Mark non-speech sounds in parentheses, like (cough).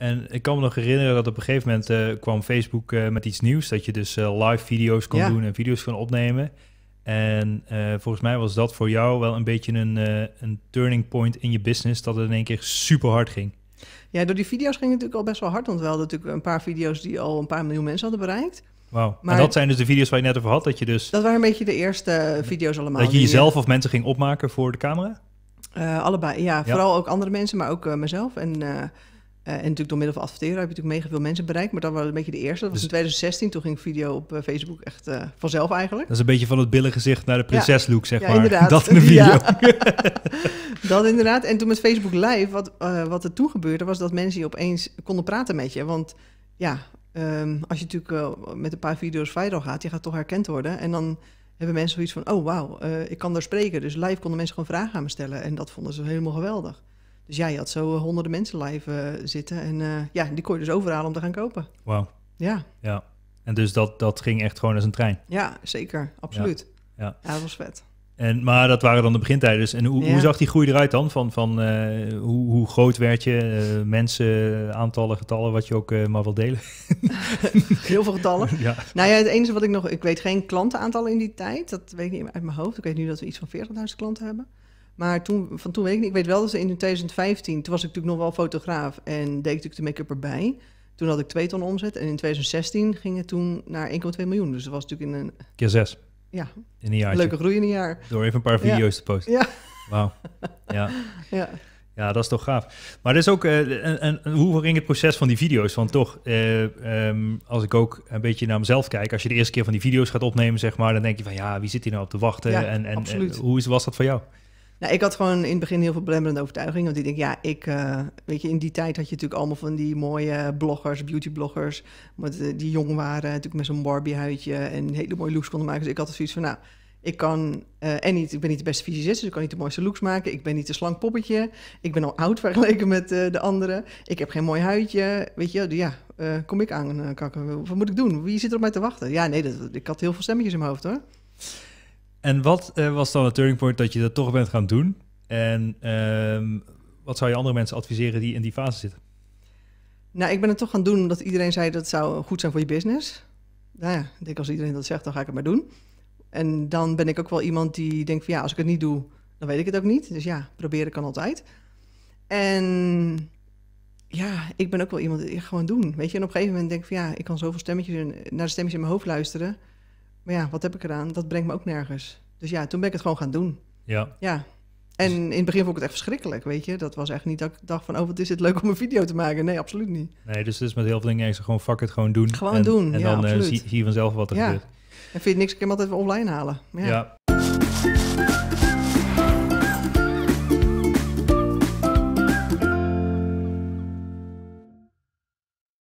En ik kan me nog herinneren dat op een gegeven moment eh, kwam Facebook eh, met iets nieuws. Dat je dus eh, live video's kon doen en video's kon opnemen. En volgens mij was dat voor jou wel een beetje een, een turning point in je business. Dat het in één keer super hard ging. Ja, door die video's ging het natuurlijk al best wel hard. Want wel natuurlijk een paar video's die al een paar miljoen mensen hadden bereikt. Wauw. Maar en dat zijn dus de video's waar je net over had. Dat je dus. Dat waren een beetje de eerste video's allemaal. Dat je jezelf of mensen ging opmaken voor de camera? allebei, ja, ja. Vooral ook andere mensen, maar ook mezelf. En eh, en natuurlijk door middel van adverteren heb je natuurlijk mega veel mensen bereikt. Maar dat was een beetje de eerste. Dat was dus in 2016. Toen ging video op eh, Facebook echt eh, vanzelf eigenlijk. Dat is een beetje van het billen gezicht naar de prinses look, zeg maar. (laughs) Dat in de video. Ja. (laughs) dat inderdaad. En toen met Facebook Live, wat, wat er toen gebeurde, was dat mensen je opeens konden praten met je. Want ja, ehm, als je natuurlijk met een paar video's viral gaat, je gaat toch herkend worden. En dan hebben mensen zoiets van, oh wauw, ik kan daar spreken. Dus live konden mensen gewoon vragen aan me stellen. En dat vonden ze helemaal geweldig. Dus jij had zo eh, honderden mensen live eh, zitten. En eh, ja, die kon je dus overhalen om te gaan kopen. Wauw. Ja. Ja. En dus dat, dat ging echt gewoon als een trein. Ja, zeker. Absoluut. Ja, ja. dat was vet. En, maar dat waren dan de begintijden. Dus, en hoe, hoe zag die groei eruit dan? Van, van hoe, hoe, groot werd je? mensen, aantallen, getallen, wat je ook maar wil delen. (laughs) Heel veel getallen. (laughs) Ja. Nou ja, het enige wat ik nog... Ik weet geen klantenaantallen in die tijd. Dat weet ik niet uit mijn hoofd. Ik weet nu dat we iets van 40.000 klanten hebben. Maar toen, van toen weet ik niet. Ik weet wel dat ze in 2015, toen was ik natuurlijk nog wel fotograaf en deed ik natuurlijk de make-up erbij. Toen had ik 2 ton omzet en in 2016 ging het toen naar 1,2 miljoen. Dus dat was natuurlijk in een... Keer zes. Ja. In een jaar. Leuke groei in een jaar. Door even een paar video's te posten. Ja. Wauw. Ja. (laughs) ja. Ja, dat is toch gaaf. Maar dat is ook, eh, en, hoe ging het proces van die video's? Want toch, eh, ehm, als ik ook een beetje naar mezelf kijk, als je de eerste keer van die video's gaat opnemen, zeg maar, dan denk je van ja, wie zit hier nou op te wachten? en, en, hoe is, was dat voor jou? Nou, ik had gewoon in het begin heel veel belemmerende overtuigingen. Want ik denk, ja, ik, eh, weet je, in die tijd had je natuurlijk allemaal van die mooie bloggers, beautybloggers. Uh, eh, die jong waren, natuurlijk met zo'n Barbie-huidje en hele mooie looks konden maken. Dus ik had zoiets van, nou, ik kan, eh, en niet, ik ben niet de beste fysicist, dus ik kan niet de mooiste looks maken. Ik ben niet een slank poppetje. Ik ben al oud vergeleken met de anderen. Ik heb geen mooi huidje. Weet je, ja, kom ik aan kakken. Wat moet ik doen? Wie zit er op mij te wachten? Ja, nee, ik had heel veel stemmetjes in mijn hoofd hoor. En wat eh, was dan het turning point dat je dat toch bent gaan doen? En ehm, wat zou je andere mensen adviseren die in die fase zitten? Nou, ik ben het toch gaan doen omdat iedereen zei dat het zou goed zijn voor je business. Nou ja, ik denk als iedereen dat zegt, dan ga ik het maar doen. En dan ben ik ook wel iemand die denkt van ja, als ik het niet doe, dan weet ik het ook niet. Dus ja, proberen kan altijd. En ja, ik ben ook wel iemand die gewoon doen. Weet je, en op een gegeven moment denk ik van ja, ik kan zoveel stemmetjes naar de stemmetjes in mijn hoofd luisteren. Maar ja, wat heb ik eraan? Dat brengt me ook nergens. Dus ja, toen ben ik het gewoon gaan doen. Ja. Ja. En in het begin vond ik het echt verschrikkelijk, weet je. Dat was echt niet dat ik dacht van, oh, wat is het leuk om een video te maken. Nee, absoluut niet. Nee, dus het is dus met heel veel dingen eigenlijk gewoon fuck it, gewoon doen. Gewoon en, doen, En dan eh, zie, je vanzelf wat er gebeurt. En vind je niks, ik kan altijd weer online halen. Ja. ja.